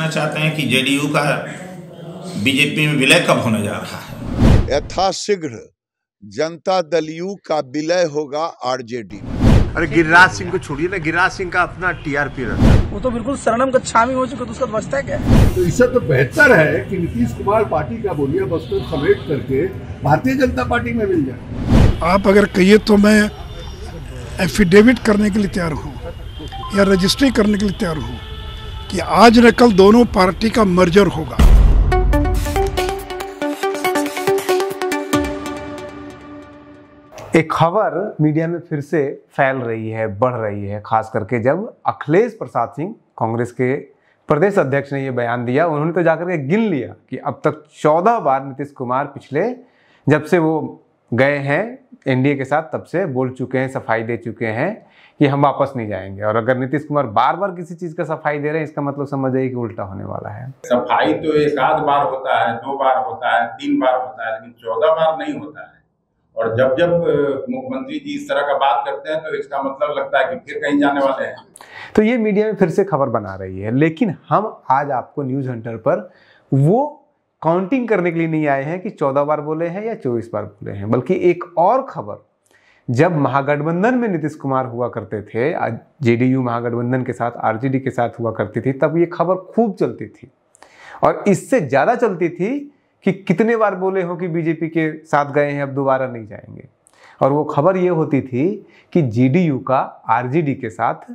पूछना चाहते हैं कि जेडीयू का बीजेपी में विलय कब होने जा रहा है यथाशीघ्र जनता दल यू का विलय होगा आरजेडी अरे गिरिराज सिंह को छोड़िए ना गिरिराज सिंह का अपना टीआरपी रहता है वो तो बिल्कुल शरणम का गच्छामी हो चुका तो उसका बचता क्या तो इससे तो बेहतर है कि नीतीश कुमार पार्टी का बोलिए बस को तो समेट करके भारतीय जनता पार्टी में मिल जाए आप अगर कहिए तो मैं एफिडेविट करने के लिए तैयार हूँ या रजिस्ट्री करने के लिए तैयार हूँ कि आज न कल दोनों पार्टी का मर्जर होगा एक खबर मीडिया में फिर से फैल रही है बढ़ रही है खास करके जब अखिलेश प्रसाद सिंह कांग्रेस के प्रदेश अध्यक्ष ने यह बयान दिया उन्होंने तो जाकर के गिन लिया कि अब तक 14 बार नीतीश कुमार पिछले जब से वो गए हैं एनडीए के साथ तब से बोल चुके हैं सफाई दे चुके हैं कि हम वापस नहीं जाएंगे और अगर नीतीश कुमार बार बार किसी चीज का सफाई दे रहे हैं इसका मतलब समझ आई कि उल्टा होने वाला है सफाई तो एक आध बार होता है दो बार होता है तीन बार होता है लेकिन चौदह बार नहीं होता है और जब जब मुख्यमंत्री जी इस तरह का बात करते हैं तो इसका मतलब लगता है कि फिर कहीं जाने वाले हैं तो ये मीडिया में फिर से खबर बना रही है लेकिन हम आज आपको न्यूज हंटर पर वो काउंटिंग करने के लिए नहीं आए हैं कि चौदह बार बोले हैं या चौबीस बार बोले हैं बल्कि एक और खबर जब महागठबंधन में नीतीश कुमार हुआ करते थे जेडीयू महागठबंधन के साथ आरजेडी के साथ हुआ करती थी तब ये खबर खूब चलती थी और इससे ज़्यादा चलती थी कि कितने बार बोले हो कि बीजेपी के साथ गए हैं अब दोबारा नहीं जाएंगे और वो खबर ये होती थी कि यू का आरजेडी के साथ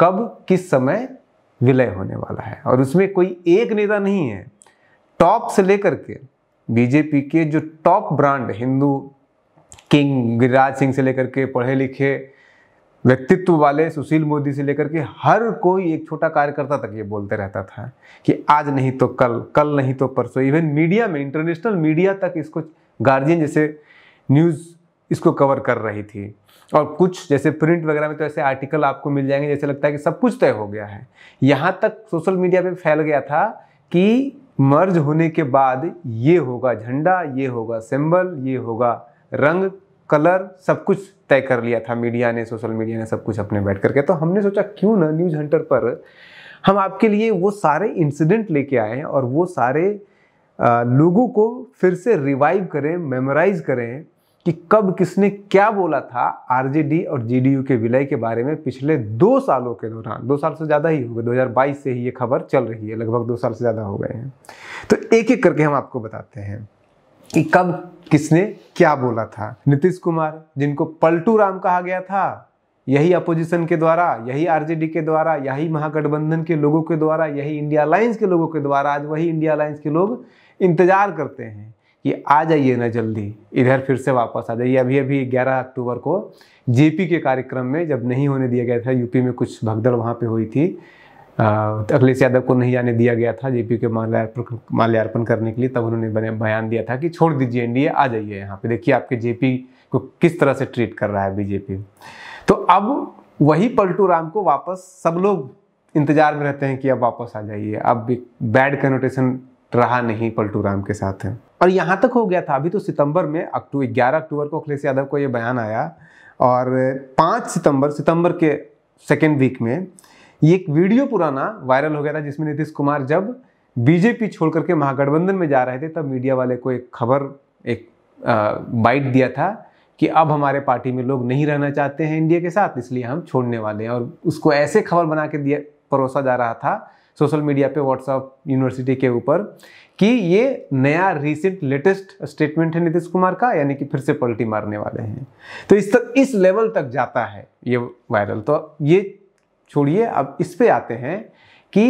कब किस समय विलय होने वाला है और उसमें कोई एक नेता नहीं है टॉप से लेकर के बीजेपी के जो top brand Hindu king Giriraj Singh से लेकर के पढ़े लिखे व्यक्तित्व वाले सुशील मोदी से लेकर के हर कोई एक छोटा कार्यकर्ता तक ये बोलते रहता था कि आज नहीं तो कल कल नहीं तो परसों इवन मीडिया में इंटरनेशनल मीडिया तक इसको गार्जियन जैसे न्यूज़ इसको कवर कर रही थी और कुछ जैसे प्रिंट वगैरह में तो ऐसे आर्टिकल आपको मिल जाएंगे जैसे लगता है कि सब कुछ तय हो गया है यहाँ तक सोशल मीडिया पे फैल गया था कि मर्ज होने के बाद ये होगा झंडा ये होगा सिंबल ये होगा रंग कलर सब कुछ तय कर लिया था मीडिया ने सोशल मीडिया ने सब कुछ अपने बैठ करके तो हमने सोचा क्यों ना न्यूज़ हंटर पर हम आपके लिए वो सारे इंसिडेंट लेके आए हैं और वो सारे लोगों को फिर से रिवाइव करें मेमोराइज करें कि कब किसने क्या बोला था आरजेडी और जीडीयू के विलय के बारे में पिछले दो सालों के दौरान दो साल से ज़्यादा ही हो गए 2022 से ही ये खबर चल रही है लगभग दो साल से ज़्यादा हो गए हैं तो एक एक करके हम आपको बताते हैं कि कब किसने क्या बोला था नीतीश कुमार जिनको पलटू राम कहा गया था यही अपोजिशन के द्वारा यही आरजेडी के द्वारा यही महागठबंधन के लोगों के द्वारा यही इंडिया अलायंस के लोगों के द्वारा आज वही इंडिया अलायंस के लोग इंतजार करते हैं कि आ जाइए ना जल्दी इधर फिर से वापस आ जाइए अभी अभी 11 अक्टूबर को जेपी के कार्यक्रम में जब नहीं होने दिया गया था यूपी में कुछ भगदड़ वहाँ पे हुई थी अखिलेश यादव को नहीं जाने दिया गया था जेपी के माल्यार्पण माल्यार्पण करने के लिए तब उन्होंने बयान दिया था कि छोड़ दीजिए एनडीए आ जाइए यहाँ पे देखिए आपके जेपी को किस तरह से ट्रीट कर रहा है बीजेपी तो अब वही पलटू राम को वापस सब लोग इंतजार में रहते हैं कि अब वापस आ जाइए अब बैड कनोटेशन रहा नहीं पलटू राम के साथ है और यहाँ तक हो गया था अभी तो सितंबर में अक्टूबर तो ग्यारह अक्टूबर को अखिलेश यादव को ये बयान आया और पाँच सितंबर सितंबर के सेकेंड वीक में ये एक वीडियो पुराना वायरल हो गया था जिसमें नीतीश कुमार जब बीजेपी छोड़ करके महागठबंधन में जा रहे थे तब मीडिया वाले को एक खबर एक आ, बाइट दिया था कि अब हमारे पार्टी में लोग नहीं रहना चाहते हैं इंडिया के साथ इसलिए हम छोड़ने वाले हैं और उसको ऐसे खबर बना के दिया परोसा जा रहा था सोशल मीडिया पे व्हाट्सअप यूनिवर्सिटी के ऊपर कि ये नया रिसेंट लेटेस्ट स्टेटमेंट है नीतीश कुमार का यानी कि फिर से पलटी मारने वाले हैं तो इस तक इस लेवल तक जाता है ये वायरल तो ये छोड़िए अब इस पर आते हैं कि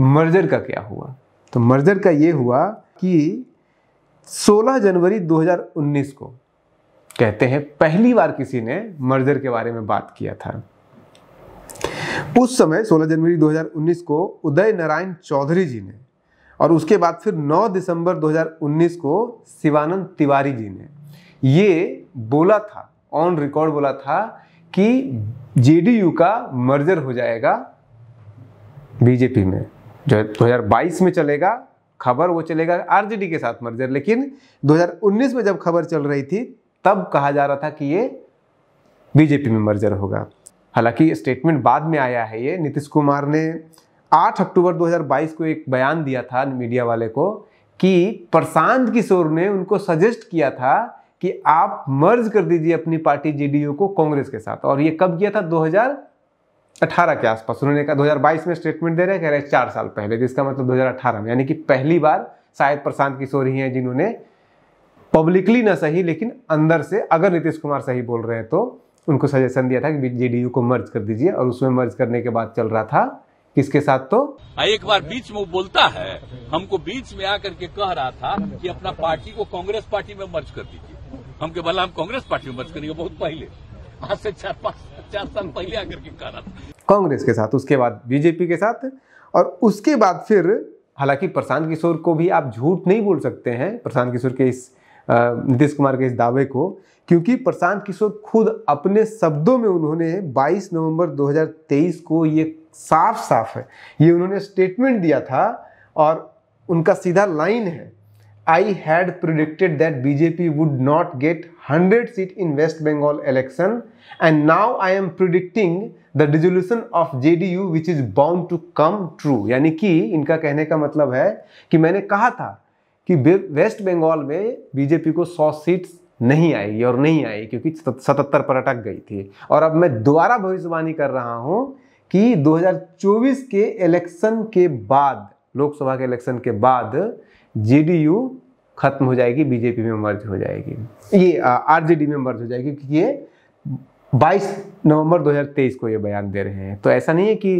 मर्जर का क्या हुआ तो मर्जर का ये हुआ कि 16 जनवरी 2019 को कहते हैं पहली बार किसी ने मर्जर के बारे में बात किया था उस समय 16 जनवरी 2019 को उदय नारायण चौधरी जी ने और उसके बाद फिर 9 दिसंबर 2019 को शिवानंद तिवारी जी ने ये बोला था ऑन रिकॉर्ड बोला था कि जेडीयू का मर्जर हो जाएगा बीजेपी में जो 2022 में चलेगा खबर वो चलेगा आरजेडी के साथ मर्जर लेकिन 2019 में जब खबर चल रही थी तब कहा जा रहा था कि ये बीजेपी में मर्जर होगा हालांकि स्टेटमेंट बाद में आया है ये नीतीश कुमार ने 8 अक्टूबर 2022 को एक बयान दिया था मीडिया वाले को कि प्रशांत किशोर ने उनको सजेस्ट किया था कि आप मर्ज कर दीजिए अपनी पार्टी जेडीयू को कांग्रेस के साथ और ये कब किया था 2018 के आसपास उन्होंने कहा 2022 में स्टेटमेंट दे रहे कह रहे चार साल पहले जिसका मतलब 2018 में यानी कि पहली बार शायद प्रशांत किशोर ही हैं जिन्होंने पब्लिकली ना सही लेकिन अंदर से अगर नीतीश कुमार सही बोल रहे हैं तो उनको सजेशन दिया था कि जेडीयू को मर्ज कर दीजिए और उसमें मर्ज करने के बाद चल रहा था किसके साथ तो हाँ, एक बार बीच में वो बोलता है हमको बीच में आकर के कह रहा था कि अपना पार्टी को कांग्रेस पार्टी में मर्ज कर दीजिए हम के बल्ला हम कांग्रेस पार्टी में मत करेंगे बहुत पहले आज से चार पाँच चार साल पहले आकर के कहा था कांग्रेस के साथ उसके बाद बीजेपी के साथ और उसके बाद फिर हालांकि प्रशांत किशोर को भी आप झूठ नहीं बोल सकते हैं प्रशांत किशोर के इस नीतीश कुमार के इस दावे को क्योंकि प्रशांत किशोर खुद अपने शब्दों में उन्होंने 22 नवंबर 2023 को ये साफ साफ है ये उन्होंने स्टेटमेंट दिया था और उनका सीधा लाइन है I had predicted that BJP would not get 100 seat in West Bengal election and now I am predicting the dissolution of JDU which is bound to come true यानी कि इनका कहने का मतलब है कि मैंने कहा था कि वेस्ट बंगाल में बीजेपी को 100 सीट्स नहीं आएगी और नहीं आई क्योंकि 77 पर अटक गई थी और अब मैं दोबारा भविष्यवाणी कर रहा हूं कि 2024 के इलेक्शन के बाद लोकसभा के इलेक्शन के बाद जेडीयू खत्म हो जाएगी बीजेपी में मर्ज हो जाएगी ये आरजेडी में मर्ज हो जाएगी क्योंकि ये 22 नवंबर 2023 को ये बयान दे रहे हैं तो ऐसा नहीं है कि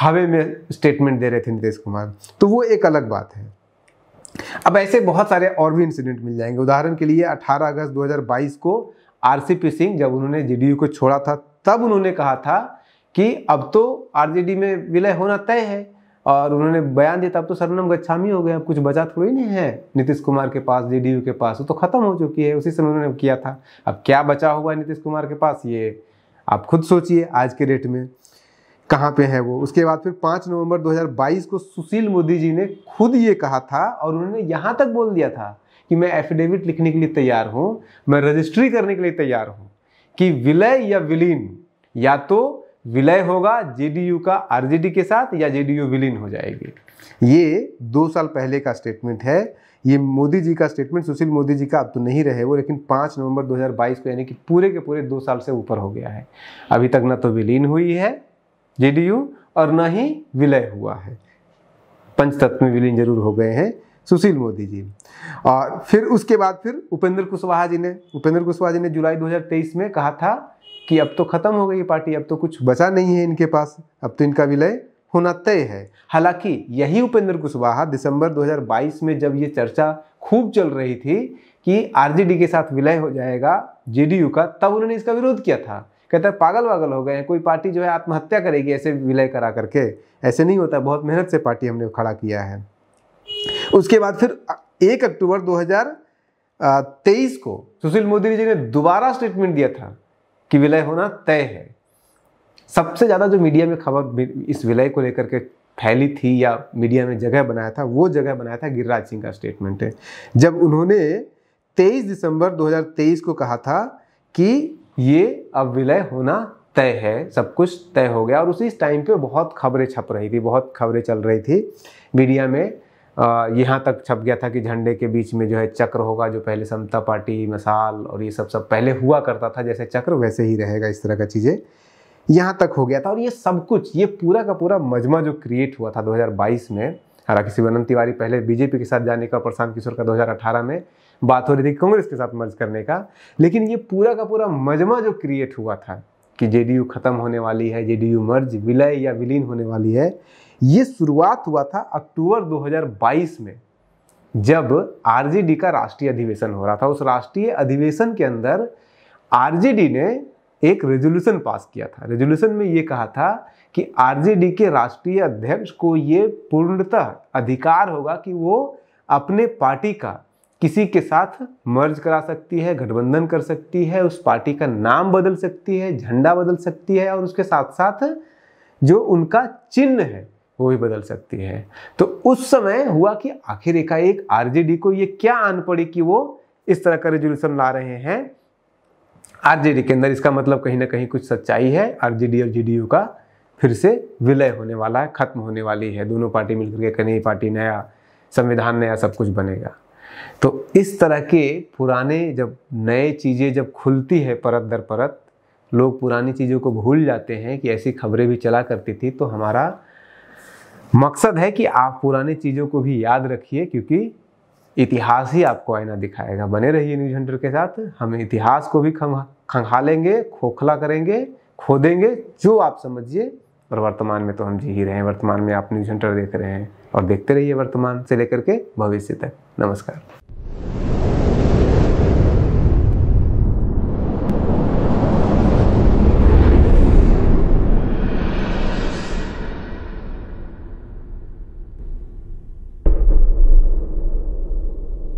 हवे में स्टेटमेंट दे रहे थे नीतीश कुमार तो वो एक अलग बात है अब ऐसे बहुत सारे और भी इंसिडेंट मिल जाएंगे उदाहरण के लिए 18 अगस्त 2022 को आरसीपी सिंह जब उन्होंने जेडीयू को छोड़ा था तब उन्होंने कहा था कि अब तो आरजेडी में विलय होना तय है और उन्होंने बयान दिया तब तो सर्वनम गच्छामी हो गए अब कुछ बचा थोड़ी नहीं है नीतीश कुमार के पास जी के पास वो तो खत्म हो चुकी है उसी समय उन्होंने किया था अब क्या बचा हुआ नीतीश कुमार के पास ये आप खुद सोचिए आज के डेट में कहाँ पे है वो उसके बाद फिर पाँच नवंबर 2022 को सुशील मोदी जी ने खुद ये कहा था और उन्होंने यहाँ तक बोल दिया था कि मैं एफिडेविट लिखने के लिए तैयार हूँ मैं रजिस्ट्री करने के लिए तैयार हूँ कि विलय या विलीन या तो विलय होगा जेडीयू का आरजेडी के साथ या जेडीयू विलीन हो जाएगी ये दो साल पहले का स्टेटमेंट है ये मोदी जी का स्टेटमेंट सुशील मोदी जी का अब तो नहीं रहे वो लेकिन पाँच नवंबर 2022 को यानी कि पूरे के पूरे दो साल से ऊपर हो गया है अभी तक ना तो विलीन हुई है जेडीयू और ना ही विलय हुआ है पंचतत्व में विलीन जरूर हो गए हैं सुशील मोदी जी और फिर उसके बाद फिर उपेंद्र कुशवाहा जी ने उपेंद्र कुशवाहा जी ने जुलाई 2023 में कहा था कि अब तो ख़त्म हो गई पार्टी अब तो कुछ बचा नहीं है इनके पास अब तो इनका विलय होना तय है हालांकि यही उपेंद्र कुशवाहा दिसंबर 2022 में जब ये चर्चा खूब चल रही थी कि आरजेडी के साथ विलय हो जाएगा जेडीयू का तब उन्होंने इसका विरोध किया था कहते हैं पागल वागल हो गए हैं कोई पार्टी जो है आत्महत्या करेगी ऐसे विलय करा करके ऐसे नहीं होता बहुत मेहनत से पार्टी हमने खड़ा किया है उसके बाद फिर एक अक्टूबर तेईस को सुशील मोदी जी ने दोबारा स्टेटमेंट दिया था कि विलय होना तय है सबसे ज़्यादा जो मीडिया में खबर इस विलय को लेकर के फैली थी या मीडिया में जगह बनाया था वो जगह बनाया था गिरिराज सिंह का स्टेटमेंट है जब उन्होंने 23 दिसंबर 2023 को कहा था कि ये अब विलय होना तय है सब कुछ तय हो गया और उसी टाइम पे बहुत खबरें छप रही थी बहुत खबरें चल रही थी मीडिया में यहाँ तक छप गया था कि झंडे के बीच में जो है चक्र होगा जो पहले समता पार्टी मसाल और ये सब सब पहले हुआ करता था जैसे चक्र वैसे ही रहेगा इस तरह का चीज़ें यहाँ तक हो गया था और ये सब कुछ ये पूरा का पूरा मजमा जो क्रिएट हुआ था 2022 में हालांकि शिवानंद तिवारी पहले बीजेपी के साथ जाने का प्रशांत किशोर का 2018 में बात हो रही थी कांग्रेस के साथ मर्ज करने का लेकिन ये पूरा का पूरा मजमा जो क्रिएट हुआ था कि जेडीयू ख़त्म होने वाली है जेडीयू मर्ज विलय या विलीन होने वाली है ये शुरुआत हुआ था अक्टूबर 2022 में जब आरजेडी का राष्ट्रीय अधिवेशन हो रहा था उस राष्ट्रीय अधिवेशन के अंदर आरजेडी ने एक रेजोल्यूशन पास किया था रेजोल्यूशन में ये कहा था कि आरजेडी के राष्ट्रीय अध्यक्ष को ये पूर्णतः अधिकार होगा कि वो अपने पार्टी का किसी के साथ मर्ज करा सकती है गठबंधन कर सकती है उस पार्टी का नाम बदल सकती है झंडा बदल सकती है और उसके साथ साथ जो उनका चिन्ह है वो भी बदल सकती है तो उस समय हुआ कि आखिर एकाएक आरजेडी को ये क्या आन पड़ी कि वो इस तरह का रेजोल्यूशन ला रहे हैं आरजेडी के अंदर इसका मतलब कहीं ना कहीं कुछ सच्चाई है आरजेडी और जेडीयू का फिर से विलय होने वाला है खत्म होने वाली है दोनों पार्टी मिलकर के नई पार्टी नया संविधान नया सब कुछ बनेगा तो इस तरह के पुराने जब नए चीज़ें जब खुलती है परत दर परत लोग पुरानी चीज़ों को भूल जाते हैं कि ऐसी खबरें भी चला करती थी तो हमारा मकसद है कि आप पुराने चीज़ों को भी याद रखिए क्योंकि इतिहास ही आपको आईना दिखाएगा बने रहिए न्यूज हंटर के साथ हम इतिहास को भी खंगालेंगे खोखला करेंगे खोदेंगे जो आप समझिए और वर्तमान में तो हम जी ही रहे हैं वर्तमान में आप न्यूज हंटर देख रहे हैं और देखते रहिए वर्तमान से लेकर के भविष्य तक नमस्कार